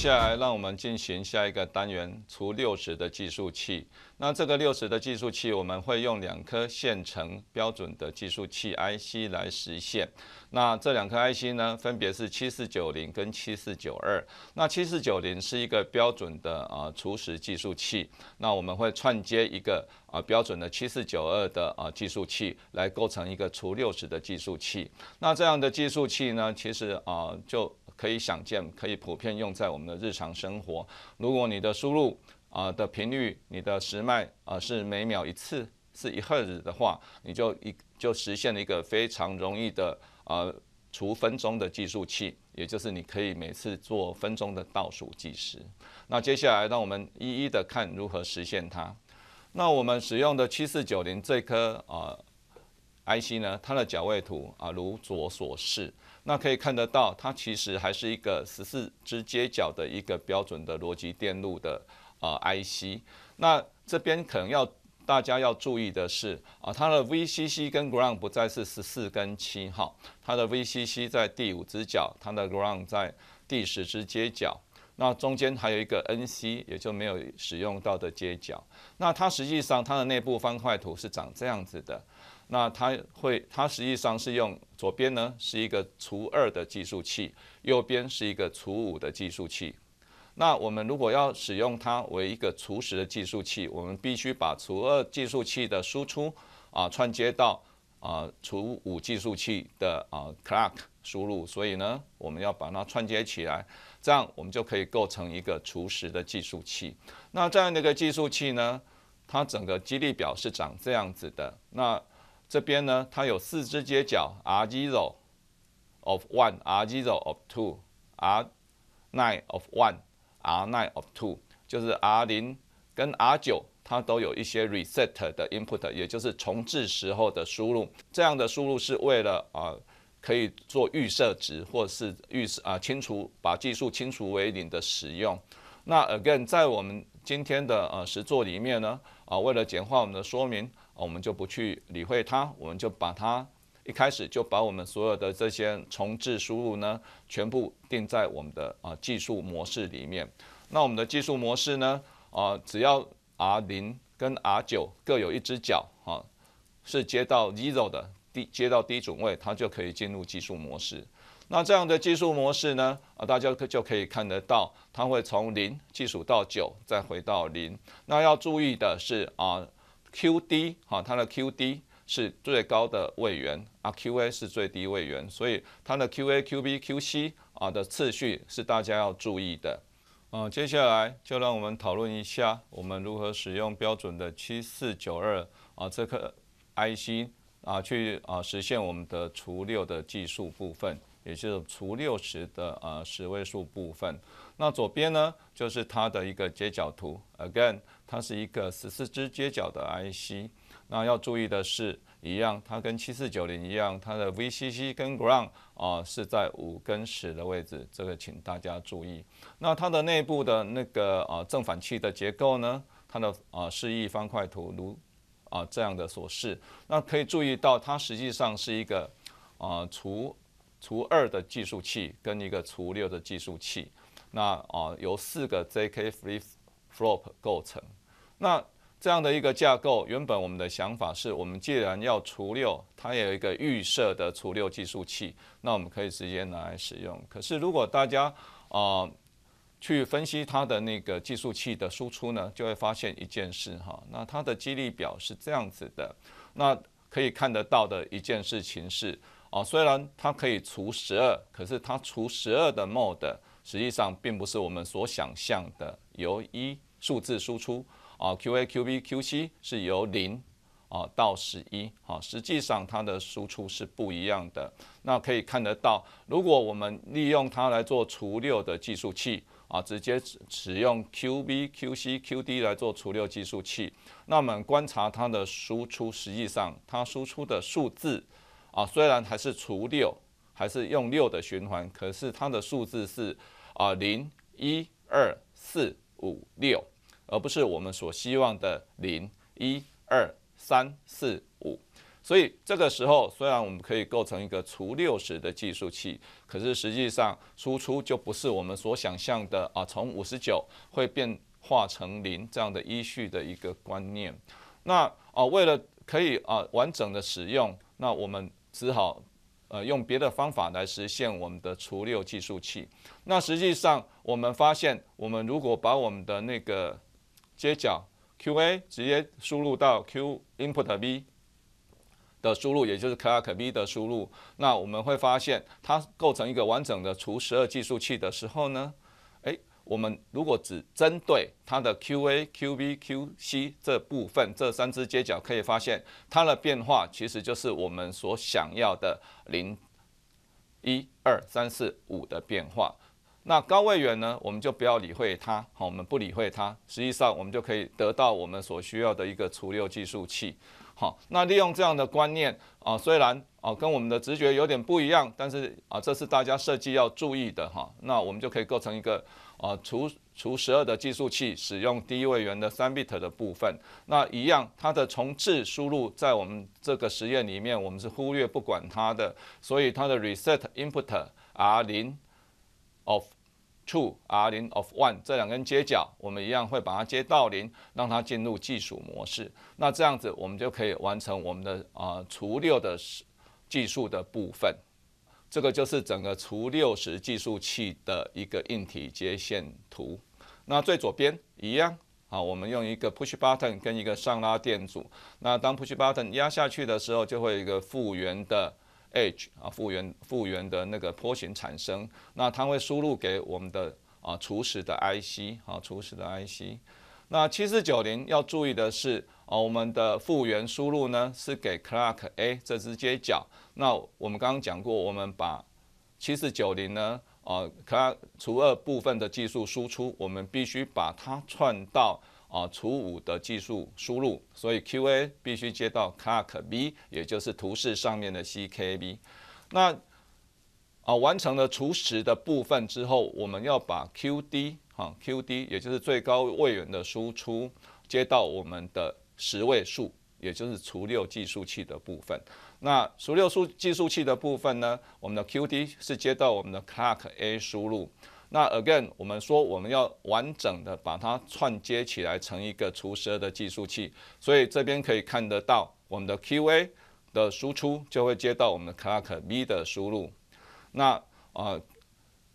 接下来，让我们进行下一个单元除六十的计数器。那这个六十的计数器，我们会用两颗现成标准的计数器 IC 来实现。那这两颗 IC 呢，分别是7490跟7492。那7490是一个标准的啊除十计数器。那我们会串接一个啊标准的7492的啊计数器，来构成一个除六十的计数器。那这样的计数器呢，其实啊就。可以想见，可以普遍用在我们的日常生活。如果你的输入啊的频率，你的时脉啊是每秒一次，是一赫兹的话，你就一就实现了一个非常容易的啊除分钟的计数器，也就是你可以每次做分钟的倒数计时。那接下来，让我们一一的看如何实现它。那我们使用的七四九零这颗啊。IC 呢，它的脚位图啊，如左所示。那可以看得到，它其实还是一个十四只接脚的一个标准的逻辑电路的啊 IC。那这边可能要大家要注意的是啊，它的 VCC 跟 Ground 不再是十四跟七号，它的 VCC 在第五只脚，它的 Ground 在第十只接脚。那中间还有一个 NC，也就没有使用到的接角。那它实际上它的内部方块图是长这样子的。那它会，它实际上是用左边呢是一个除二的计数器，右边是一个除五的计数器。那我们如果要使用它为一个除十的计数器，我们必须把除二计数器的输出啊串接到啊除五计数器的啊 clock 输入。所以呢，我们要把它串接起来，这样我们就可以构成一个除十的计数器。那这样的一个计数器呢，它整个激励表是长这样子的。那这边呢，它有四只接角 r zero of one, R zero of two, R nine of one, R nine of two，就是 R 零跟 R 九，它都有一些 reset 的 input，也就是重置时候的输入。这样的输入是为了啊，可以做预设值或是预啊清除把技术清除为零的使用。那 again，在我们今天的呃实作里面呢，啊，为了简化我们的说明。我们就不去理会它，我们就把它一开始就把我们所有的这些重置输入呢，全部定在我们的啊技术模式里面。那我们的技术模式呢，啊只要 R 零跟 R 九各有一只脚啊是接到 zero 的低接到低准位，它就可以进入技术模式。那这样的技术模式呢，啊大家就可以看得到，它会从零技术到九，再回到零。那要注意的是啊。QD 哈，它的 QD 是最高的位元啊，QA 是最低位元，所以它的 QA、QB、QC 啊的次序是大家要注意的。呃，接下来就让我们讨论一下，我们如何使用标准的七四九二啊这颗 IC 啊去啊实现我们的除六的技术部分，也就是除六十的呃十位数部分。那左边呢就是它的一个接角图。Again。它是一个十四支接角的 IC，那要注意的是一样，它跟七四九零一样，它的 VCC 跟 Ground 啊是在五跟十的位置，这个请大家注意。那它的内部的那个啊正反器的结构呢，它的啊示意图如啊这样的所示。那可以注意到，它实际上是一个啊除除二的计数器跟一个除六的计数器。那啊由四个 JK flip-flop 构成。那这样的一个架构，原本我们的想法是，我们既然要除六，它有一个预设的除六计数器，那我们可以直接拿来使用。可是，如果大家啊去分析它的那个计数器的输出呢，就会发现一件事哈。那它的激励表是这样子的，那可以看得到的一件事情是啊，虽然它可以除十二，可是它除十二的 mode 实际上并不是我们所想象的由一数字输出。啊，Q A Q B Q C 是由零啊到十一啊，实际上它的输出是不一样的。那可以看得到，如果我们利用它来做除六的计数器啊，直接使用 Q B Q C Q D 来做除六计数器，那我们观察它的输出，实际上它输出的数字啊，虽然还是除六，还是用六的循环，可是它的数字是啊零一二四五六。而不是我们所希望的零一二三四五，所以这个时候虽然我们可以构成一个除六十的计数器，可是实际上输出就不是我们所想象的啊，从五十九会变化成零这样的依序的一个观念。那啊，为了可以啊完整的使用，那我们只好呃用别的方法来实现我们的除六计数器。那实际上我们发现，我们如果把我们的那个接角 Q A 直接输入到 Q input B 的输入，也就是 c o A k B 的输入。那我们会发现，它构成一个完整的除十二计数器的时候呢，哎，我们如果只针对它的 Q A Q B Q C 这部分，这三只接角，可以发现，它的变化其实就是我们所想要的零一二三四五的变化。那高位元呢，我们就不要理会它，好，我们不理会它。实际上，我们就可以得到我们所需要的一个除六计数器，好。那利用这样的观念啊，虽然啊跟我们的直觉有点不一样，但是啊这是大家设计要注意的哈。那我们就可以构成一个啊除除十二的计数器，使用低位元的三 bit 的部分。那一样，它的重置输入在我们这个实验里面，我们是忽略不管它的，所以它的 reset input R 零。Of two R0 of one，这两根接角，我们一样会把它接到零，让它进入计数模式。那这样子，我们就可以完成我们的啊除六的计数的部分。这个就是整个除六十计数器的一个硬体接线图。那最左边一样，好，我们用一个 push button 跟一个上拉电阻。那当 push button 压下去的时候，就会有一个复原的。h 啊，复原复原的那个波形产生，那它会输入给我们的啊初始的 ic 啊初始的 ic，那七四九零要注意的是啊我们的复原输入呢是给 clock A 这只接脚，那我们刚刚讲过，我们把七四九零呢啊 clock 除二部分的技术输出，我们必须把它串到。啊，除五的技术输入，所以 Q A 必须接到 c l a c k B，也就是图示上面的 CK B。那啊，完成了除十的部分之后，我们要把 Q D 哈 Q D，也就是最高位元的输出接到我们的十位数，也就是除六计数器的部分。那除六数计数器的部分呢，我们的 Q D 是接到我们的 c l a c k A 输入。那 again，我们说我们要完整的把它串接起来成一个除十二的计数器，所以这边可以看得到我们的 QA 的输出就会接到我们的 Clock B 的输入。那啊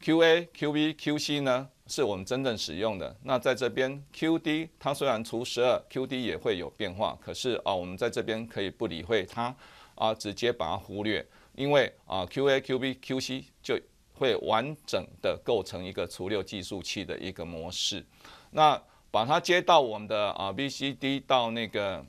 ，QA、QB、QC 呢，是我们真正使用的。那在这边 QD 它虽然除十二，QD 也会有变化，可是啊，我们在这边可以不理会它啊，直接把它忽略，因为啊，QA、QB、QC 就。会完整的构成一个除六计数器的一个模式，那把它接到我们的啊 VCD 到那个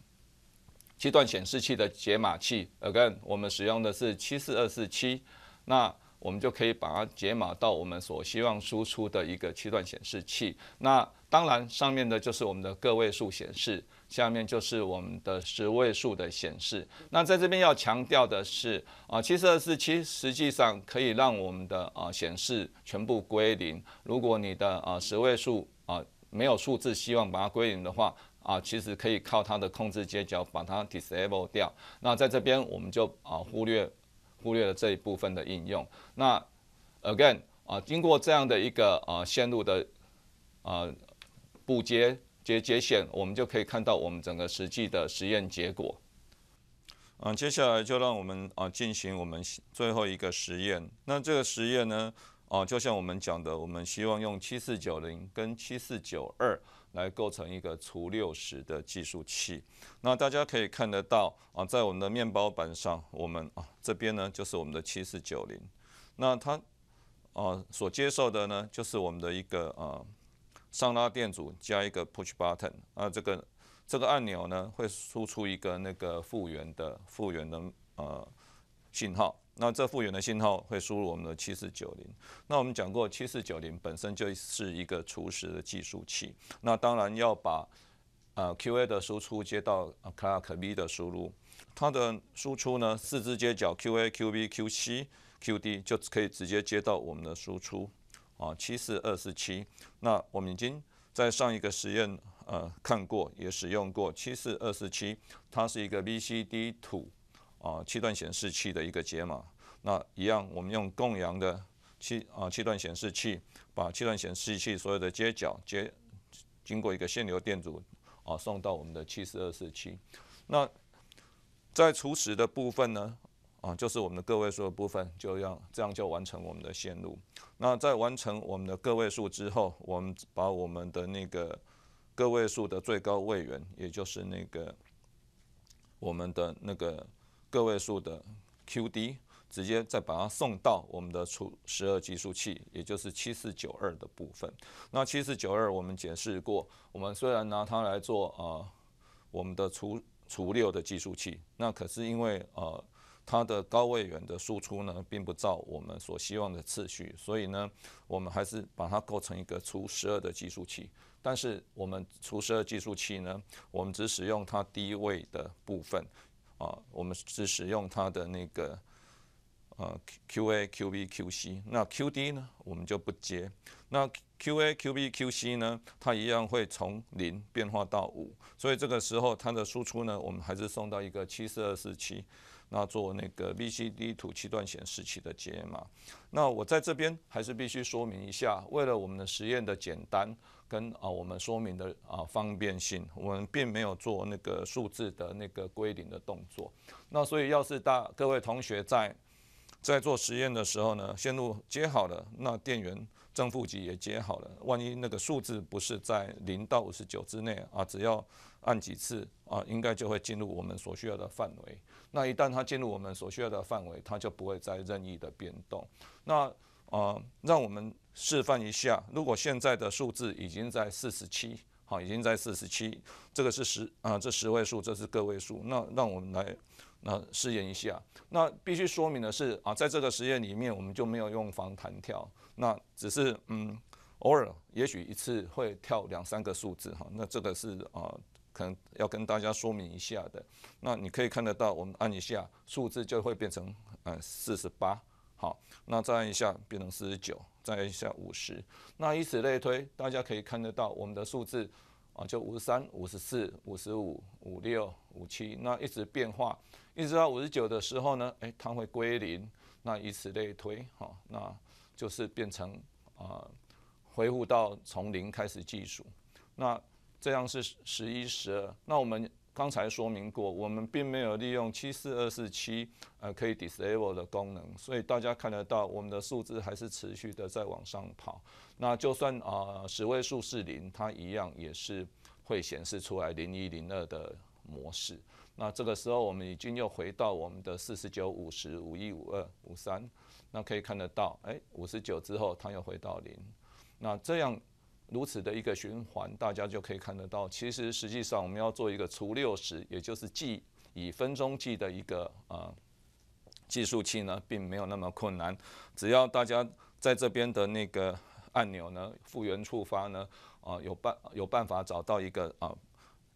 七段显示器的解码器。Again，我们使用的是七四二四七，那我们就可以把它解码到我们所希望输出的一个七段显示器。那当然上面的就是我们的个位数显示。下面就是我们的十位数的显示。那在这边要强调的是，啊，其实是其实际上可以让我们的啊显示全部归零。如果你的啊十位数啊没有数字，希望把它归零的话，啊，其实可以靠它的控制接脚把它 disable 掉。那在这边我们就啊忽略忽略了这一部分的应用。那 again 啊，经过这样的一个啊线路的啊布接。节节选，我们就可以看到我们整个实际的实验结果。嗯，接下来就让我们啊进行我们最后一个实验。那这个实验呢，啊，就像我们讲的，我们希望用七四九零跟七四九二来构成一个除六十的计数器。那大家可以看得到啊，在我们的面包板上，我们啊这边呢就是我们的七四九零。那它啊所接受的呢，就是我们的一个啊。上拉电阻加一个 push button，啊，这个这个按钮呢会输出一个那个复原的复原的呃信号，那这复原的信号会输入我们的七四九零，那我们讲过七四九零本身就是一个初始的计数器，那当然要把呃 QA 的输出接到 CLK a r B 的输入，它的输出呢四只接角 QA、QB、QC、QD 就可以直接接到我们的输出。啊，七四二四七，那我们已经在上一个实验呃看过，也使用过七四二四七，它是一个 VCD 图啊七段显示器的一个解码。那一样，我们用共阳的七啊七段显示器，把七段显示器所有的接角接，经过一个限流电阻啊，送到我们的七四二四七。那在初始的部分呢？啊，就是我们的个位数的部分，就要这样就完成我们的线路。那在完成我们的个位数之后，我们把我们的那个个位数的最高位元，也就是那个我们的那个个位数的 QD，直接再把它送到我们的除十二计数器，也就是七四九二的部分。那七四九二我们解释过，我们虽然拿它来做啊我们的除除六的计数器，那可是因为啊。它的高位元的输出呢，并不照我们所希望的次序，所以呢，我们还是把它构成一个除十二的计数器。但是我们除十二计数器呢，我们只使用它低位的部分，啊，我们只使用它的那个呃 QA、QB、QC，那 QD 呢，我们就不接。那 QA、QB、QC 呢，它一样会从零变化到五，所以这个时候它的输出呢，我们还是送到一个七四二四七。那做那个 v c d 图七段显示器的解码。那我在这边还是必须说明一下，为了我们的实验的简单跟啊我们说明的啊方便性，我们并没有做那个数字的那个归零的动作。那所以要是大各位同学在在做实验的时候呢，线路接好了，那电源。正负极也接好了。万一那个数字不是在零到五十九之内啊，只要按几次啊，应该就会进入我们所需要的范围。那一旦它进入我们所需要的范围，它就不会再任意的变动。那啊，让我们示范一下。如果现在的数字已经在四十七，好，已经在四十七，这个是十啊，这十位数，这是个位数。那让我们来。那试验一下，那必须说明的是啊，在这个实验里面，我们就没有用防弹跳，那只是嗯，偶尔也许一次会跳两三个数字哈，那这个是啊，可能要跟大家说明一下的。那你可以看得到，我们按一下数字就会变成呃四十八，好，那再按一下变成四十九，再按一下五十，那以此类推，大家可以看得到我们的数字啊，就五十三、五十四、五十五、五六、五七，那一直变化。一直到五十九的时候呢，哎，它会归零，那以此类推，哈，那就是变成啊，恢复到从零开始计数。那这样是十一、十二。那我们刚才说明过，我们并没有利用七四二四七呃可以 disable 的功能，所以大家看得到，我们的数字还是持续的在往上跑。那就算啊十位数是零，它一样也是会显示出来零一零二的模式。那这个时候，我们已经又回到我们的四十九、五十、五一、五二、五三，那可以看得到，哎，五十九之后它又回到零。那这样如此的一个循环，大家就可以看得到，其实实际上我们要做一个除六十，也就是计以分钟计的一个啊计数器呢，并没有那么困难，只要大家在这边的那个按钮呢复原触发呢，啊有办有办法找到一个啊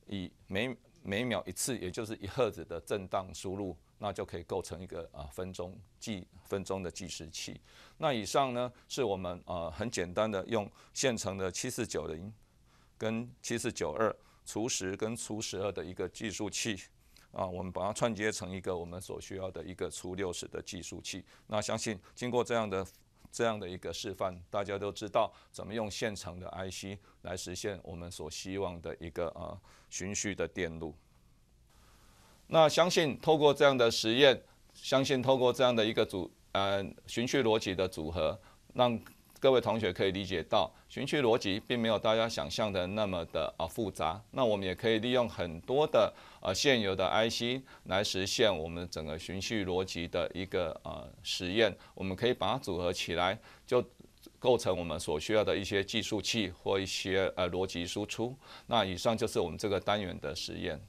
以每每秒一次，也就是一赫兹的震荡输入，那就可以构成一个啊分钟计分钟的计时器。那以上呢是我们啊很简单的用现成的七四九零跟七四九二除十跟除十二的一个计数器啊，我们把它串接成一个我们所需要的一个除六十的计数器。那相信经过这样的。这样的一个示范，大家都知道怎么用现成的 IC 来实现我们所希望的一个啊循序的电路。那相信透过这样的实验，相信透过这样的一个组呃循序逻辑的组合，让。各位同学可以理解到，循序逻辑并没有大家想象的那么的啊复杂。那我们也可以利用很多的呃现有的 IC 来实现我们整个循序逻辑的一个呃实验。我们可以把它组合起来，就构成我们所需要的一些计数器或一些呃逻辑输出。那以上就是我们这个单元的实验。